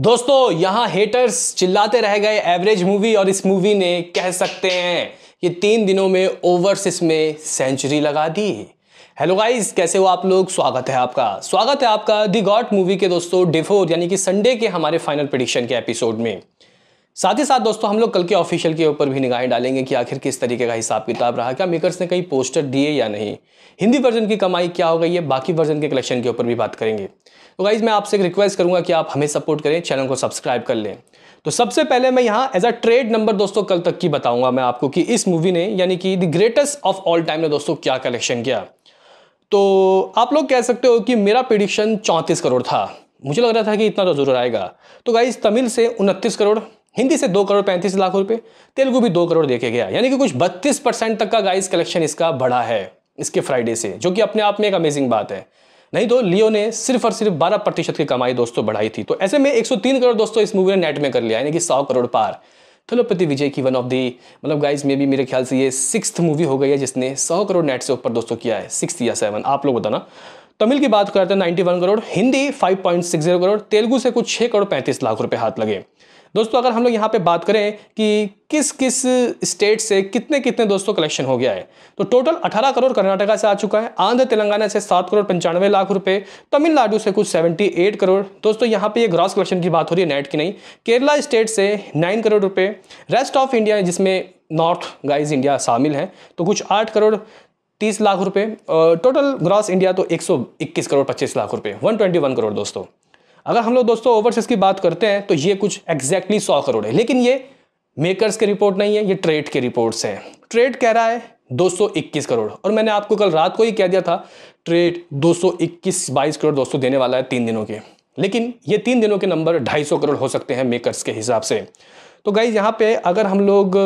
दोस्तों यहां हेटर्स चिल्लाते रह गए एवरेज मूवी और इस मूवी ने कह सकते हैं कि तीन दिनों में ओवरसिस में सेंचुरी लगा दी हेलो गाइस कैसे हो आप लोग स्वागत है आपका स्वागत है आपका दी गॉड मूवी के दोस्तों डिफोर यानी कि संडे के हमारे फाइनल प्रडिक्शन के एपिसोड में साथ ही साथ दोस्तों हम लोग कल के ऑफिशियल के ऊपर भी निगाहें डालेंगे कि आखिर किस तरीके का हिसाब किताब रहा क्या मेकर्स ने कहीं पोस्टर दिए या नहीं हिंदी वर्जन की कमाई क्या हो गई है बाकी वर्जन के कलेक्शन के ऊपर भी बात करेंगे तो गाइज मैं आपसे एक रिक्वेस्ट करूंगा कि आप हमें सपोर्ट करें चैनल को सब्सक्राइब कर लें तो सबसे पहले मैं यहाँ एज अ ट्रेड नंबर दोस्तों कल तक की बताऊंगा मैं आपको कि इस मूवी ने यानी कि the greatest of all time ने दोस्तों क्या कलेक्शन किया तो आप लोग कह सकते हो कि मेरा प्रिडिक्शन चौंतीस करोड़ था मुझे लग रहा था कि इतना तो जरूर आएगा तो गाइज तमिल से उनतीस करोड़ हिंदी से दो करोड़ पैंतीस लाख रुपए तेलुगु भी दो करोड़ देखे गया यानी कि कुछ बत्तीस परसेंट तक का गाइस कलेक्शन इसका बढ़ा है इसके फ्राइडे से जो कि अपने आप में एक अमेजिंग बात है नहीं तो लियो ने सिर्फ और सिर्फ 12 प्रतिशत की कमाई दोस्तों बढ़ाई थी तो ऐसे में 103 करोड़ दोस्तों इस मूवी ने नेट में कर लिया यानी कि सौ करोड़ पार थलोपति विजय की वन ऑफ दी मतलब गाइज में भी मेरे ख्याल से ये सिक्स मूवी हो गई है जिसने सौ करोड़ नेट से ऊपर दोस्तों किया है सिक्स या सेवन आप लोग बताना तमिल की बात करते हैं 91 करोड़ हिंदी 5.60 करोड़ तेलुगु से कुछ 6 करोड़ 35 लाख रुपए हाथ लगे दोस्तों अगर हम लोग यहाँ पे बात करें कि किस किस स्टेट से कितने कितने दोस्तों कलेक्शन हो गया है तो टोटल 18 करोड़ कर्नाटका से आ चुका है आंध्र तेलंगाना से 7 करोड़ पंचानवे लाख रुपए तमिलनाडु से कुछ 78 करोड़ दोस्तों यहाँ पे ये ग्रॉस कलेक्शन की बात हो रही है नेट की नहीं केरला स्टेट से 9 करोड़ रुपये रेस्ट ऑफ इंडिया जिसमें नॉर्थ गाइज इंडिया शामिल है तो कुछ आठ करोड़ तीस लाख रुपये टोटल ग्रॉस इंडिया तो 121 करोड़ पच्चीस लाख रुपये 121 करोड़ दोस्तों अगर हम लोग दोस्तों ओवरसीज की बात करते हैं तो ये कुछ एग्जैक्टली सौ करोड़ है लेकिन ये मेकर्स के रिपोर्ट नहीं है ये ट्रेड के रिपोर्ट्स हैं ट्रेड कह रहा है 221 करोड़ और मैंने आपको कल रात को ही कह दिया था ट्रेड 221 22 करोड़ दोस्तों देने वाला है तीन दिनों के लेकिन ये तीन दिनों के नंबर 250 करोड़ हो सकते हैं मेकर्स के हिसाब से तो गाइज यहाँ पे अगर हम लोग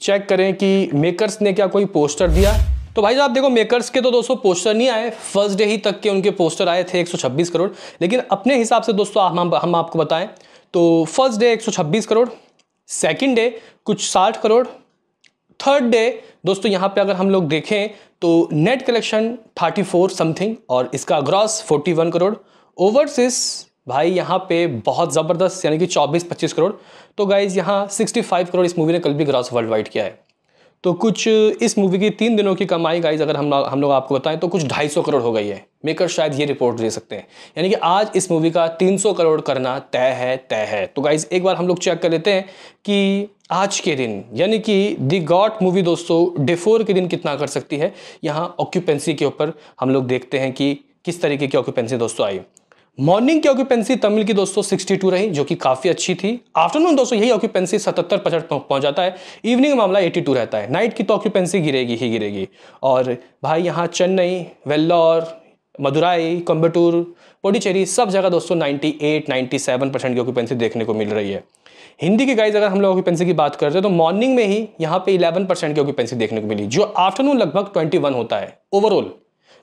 चेक करें कि मेकर्स ने क्या कोई पोस्टर दिया तो भाई साहब देखो मेकर्स के तो दोस्तों पोस्टर नहीं आए फर्स्ट डे ही तक के उनके पोस्टर आए थे 126 करोड़ लेकिन अपने हिसाब से दोस्तों हम हम आपको बताएं तो first day 126 crore second day कुछ 60 करोड़ थर्ड डे दोस्तों यहाँ पे अगर हम लोग देखें तो नेट कलेक्शन 34 समथिंग और इसका ग्रॉस 41 करोड़ ओवरसिस भाई यहाँ पे बहुत ज़बरदस्त यानी कि 24-25 करोड़ तो गाइज यहाँ 65 करोड़ इस मूवी ने कल भी ग्रॉस वर्ल्ड वाइड किया है तो कुछ इस मूवी की तीन दिनों की कमाई गाइज अगर हम हम लोग आपको बताएं तो कुछ 250 करोड़ हो गई है मेकर शायद ये रिपोर्ट दे सकते हैं यानी कि आज इस मूवी का 300 करोड़ करना तय है तय है तो गाइज एक बार हम लोग चेक कर लेते हैं कि आज के दिन यानी कि दी गॉट मूवी दोस्तों डिफोर के दिन कितना कर सकती है यहाँ ऑक्यूपेंसी के ऊपर हम लोग देखते हैं कि किस तरीके की ऑक्यूपेंसी दोस्तों आई मॉर्निंग की ऑक्यूपेंसी तमिल की दोस्तों 62 रही जो कि काफ़ी अच्छी थी आफ्टरनून दोस्तों यही ऑक्यूपेंसी 77 पचहत्तर पहुंच जाता है इवनिंग मामला 82 रहता है नाइट की तो ऑक्यूपेंसी गिरेगी ही गिरेगी और भाई यहाँ चेन्नई वेल्लोर मदुराई कोयम्बटूर पोडिचेरी सब जगह दोस्तों ninety eight ninety seven percent की ऑक्यूपेंसी देखने को मिल रही है हिंदी की गाइज अगर हम लोग ऑक्यूपेंसी की बात करते हैं तो मॉर्निंग में ही यहाँ पे इलेवन परसेंट की ऑक्यूपेंसी देखने को मिली जो आफ्टरनून लगभग ट्वेंटी वन होता है ओवरऑल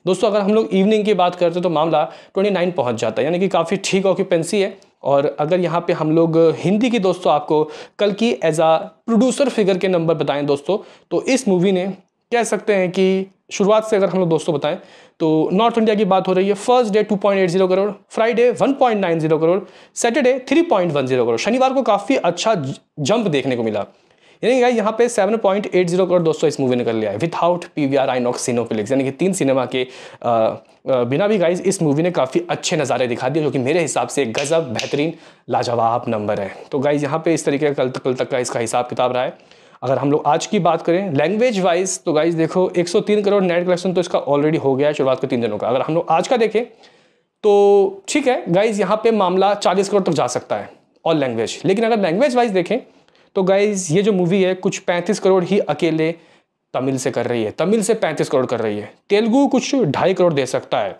दोस्तों अगर हम लोग इवनिंग की बात करते हैं तो मामला 29 पहुंच जाता है यानी कि काफ़ी ठीक ऑक्यूपेंसी है और अगर यहाँ पे हम लोग हिंदी की दोस्तों आपको कल की एज आ प्रोड्यूसर फिगर के नंबर बताएं दोस्तों तो इस मूवी ने कह सकते हैं कि शुरुआत से अगर हम लोग दोस्तों बताएं तो नॉर्थ इंडिया की बात हो रही है first day 2.80 crore Friday 1.90 crore Saturday 3.10 crore शनिवार को काफ़ी अच्छा जंप देखने को मिला यानी गाइस यहाँ पे 7.80 करोड़ दोस्तों इस मूवी ने कर लिया है without P V R INOX Cinepolis यानी कि तीन सिनेमा के आ, बिना भी गाइस इस मूवी ने काफ़ी अच्छे नज़ारे दिखा दिए जो कि मेरे हिसाब से गज़ब बेहतरीन लाजवाब नंबर है तो गाइज यहाँ पे इस तरीके का कल तक कल तक का इसका हिसाब किताब रहा है अगर हम लोग आज की बात करें लैंग्वेज वाइज तो गाइज देखो 103 करोड़ नेट कलेक्शन तो इसका ऑलरेडी हो गया है शुरुआत के तीन दिनों का अगर हम लोग आज का देखें तो ठीक है गाइज यहाँ पे मामला 40 करोड़ तक तो जा सकता है ऑल लैंग्वेज लेकिन अगर लैंग्वेज वाइज देखें तो गाइज ये जो मूवी है कुछ पैंतीस करोड़ ही अकेले तमिल से कर रही है तमिल से पैंतीस करोड़ कर रही है तेलुगु कुछ ढाई करोड़ दे सकता है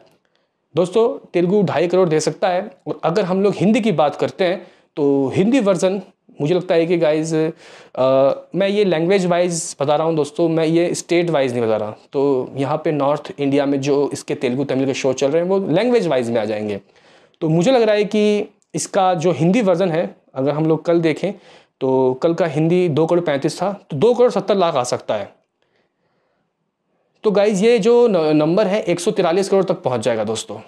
दोस्तों तेलुगु ढाई करोड़ दे सकता है और अगर हम लोग हिंदी की बात करते हैं तो हिंदी वर्जन मुझे लगता है कि गाइज मैं ये लैंग्वेज वाइज बता रहा हूँ दोस्तों मैं ये स्टेट वाइज नहीं बता रहा तो यहाँ पे नॉर्थ इंडिया में जो इसके तेलुगु तमिल के शो चल रहे हैं वो लैंग्वेज वाइज में आ जाएंगे तो मुझे लग रहा है कि इसका जो हिंदी वर्जन है अगर हम लोग कल देखें तो कल का हिंदी दो करोड़ पैंतीस था तो दो करोड़ सत्तर लाख आ सकता है तो गाइज ये जो नंबर है एक सौ तिरालीस करोड़ तक पहुंच जाएगा दोस्तों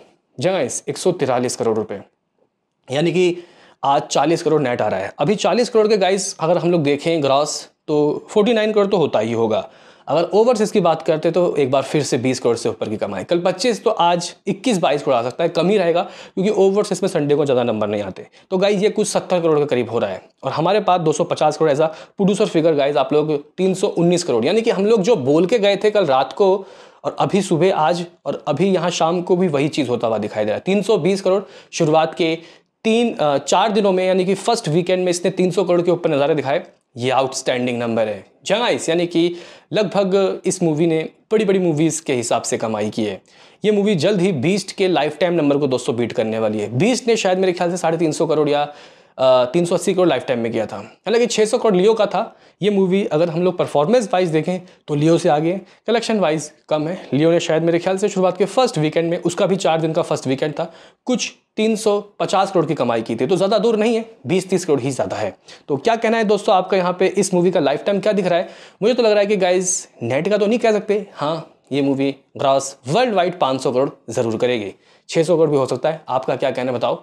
जगह एक सौ तिरालीस करोड़ रुपए यानी कि आज चालीस करोड़ नेट आ रहा है अभी चालीस करोड़ के गाइस अगर हम लोग देखें ग्रॉस तो फोर्टी नाइन करोड़ तो होता ही होगा अगर ओवर्स इसकी बात करते तो एक बार फिर से 20 करोड़ से ऊपर की कमाई कल 25 तो आज 21 22 करोड़ आ सकता है कम ही रहेगा क्योंकि ओवर्स इसमें संडे को ज़्यादा नंबर नहीं आते तो गाइज ये कुछ 70 करोड़ के करीब हो रहा है और हमारे पास 250 crore as a producer figure guys आप लोग 319 करोड़ यानी कि हम लोग जो बोल के गए थे कल रात को और अभी सुबह आज और अभी यहाँ शाम को भी वही चीज़ होता हुआ दिखाई दे रहा है तीन करोड़ शुरुआत के तीन चार दिनों में यानी कि फर्स्ट वीकेंड में इसने 300 करोड़ के ऊपर नज़ारे दिखाए ये आउटस्टैंडिंग नंबर है जंगाइस यानी कि लगभग इस मूवी ने बड़ी बड़ी मूवीज़ के हिसाब से कमाई की है ये मूवी जल्द ही बीस्ट के लाइफ टाइम नंबर को दोस्तों बीट करने वाली है बीस्ट ने शायद मेरे ख्याल से साढ़े तीन सौ करोड़ या तीन सौ अस्सी करोड़ लाइफ टाइम में किया था हालांकि छः सौ करोड़ लियो का था ये मूवी अगर हम लोग परफॉर्मेंस वाइज देखें तो लियो से आगे कलेक्शन वाइज कम है लियो ने शायद मेरे ख्याल से शुरुआत के फर्स्ट वीकेंड में उसका भी चार दिन का फर्स्ट वीकेंड था कुछ 350 करोड़ की कमाई की थी तो ज़्यादा दूर नहीं है 20-30 करोड़ ही ज़्यादा है तो क्या कहना है दोस्तों आपका यहाँ पे इस मूवी का लाइफ टाइम क्या दिख रहा है मुझे तो लग रहा है कि गाइज नेट का तो नहीं कह सकते हाँ ये movie gross worldwide 500 crore ज़रूर करेगी 600 करोड़ भी हो सकता है आपका क्या कहना बताओ